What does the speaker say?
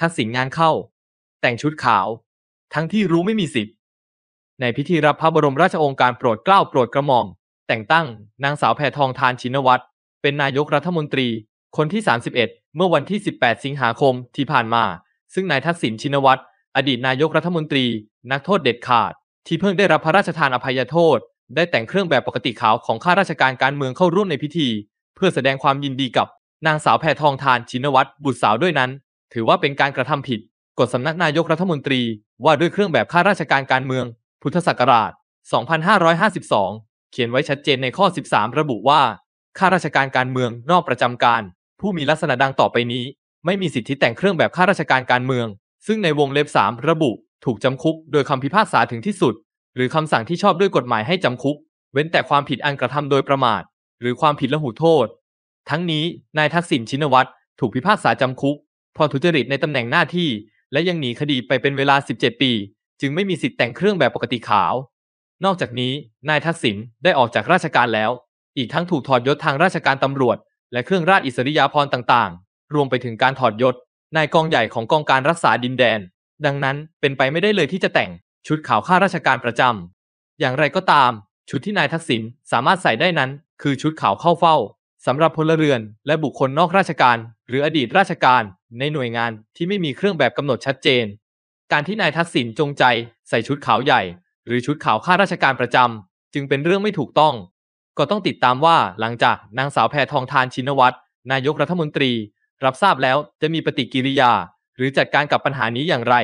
ทักษิณงานเข้า แต่งชุดขาว ทั้งที่รู้ไม่มีสิทธิ์ในพิธีรับพระบรมราชโองการโปรดเกล้าโปรดกระหม่อม แต่งตั้งนางสาวแพทองทานชินวัตรเป็นนายกรัฐมนตรี คนที่ 31 เมื่อวันที่ 18 สิงหาคมที่ผ่านมา ซึ่งนายทักษิณชินวัตรอดีตนายกรัฐมนตรี นักโทษเด็ดขาด ที่เพิ่งได้รับพระราชทานอภัยโทษ ได้แต่งเครื่องแบบปกติขาวของข้าราชการการเมืองเข้าร่วมในพิธี เพื่อแสดงความยินดีกับนางสาวแพทองทานชินวัตรบุตรสาวด้วยนั้นถือว่าเป็นการกระทำผิด กฎสำนักนายกรัฐมนตรี ว่าด้วยเครื่องแบบข้าราชการการเมือง พุทธศักราช 2552 เขียนไว้ชัดเจนในข้อ 13 ระบุว่าข้าราชการการเมืองนอกประจำการ ผู้มีลักษณะดังต่อไปนี้ ไม่มีสิทธิแต่งเครื่องแบบข้าราชการการเมือง ซึ่งในวงเล็บ 3 ระบุ ถูกจำคุก โดยคำพิพากษาถึงที่สุด หรือคำสั่งที่ชอบด้วยกฎหมายให้จำคุก เว้นแต่ความผิดอันกระทำโดยประมาท หรือความผิดละหูโทษ ทั้งนี้นายทักษิณชินวัตร ถูกพิพากษาจำคุกพอทุจริตในตำแหน่งหน้าที่ และยังหนีคดีไปเป็นเวลา 17 ปี จึงไม่มีสิทธิ์แต่งเครื่องแบบปกติขาว นอกจากนี้นายทักษิณได้ออกจากราชการแล้ว อีกทั้งถูกถอดยศทางราชการตำรวจ และเครื่องราชอิสริยาภรณ์ต่างๆ รวมไปถึงการถอดยศนายกองใหญ่ของกองการรักษาดินแดน ดังนั้นเป็นไปไม่ได้เลยที่จะแต่งชุดขาวข้าราชการประจำอย่างไรก็ตาม ชุดที่นายทักษิณสามารถใส่ได้นั้น คือชุดขาวเข้าเฝ้าสำหรับพลเรือนและบุคคลนอกราชการ หรืออดีตราชการในหน่วยงานที่ไม่มีเครื่องแบบกำหนดชัดเจน การที่นายทักษิณจงใจใส่ชุดขาวใหญ่ หรือชุดขาวข้าราชการประจำจึงเป็นเรื่องไม่ถูกต้อง ก็ต้องติดตามว่าหลังจากนางสาวแพทองทานชินวัตรนายกรัฐมนตรี รับทราบแล้วจะมีปฏิกิริยา หรือจัดการกับปัญหานี้อย่างไร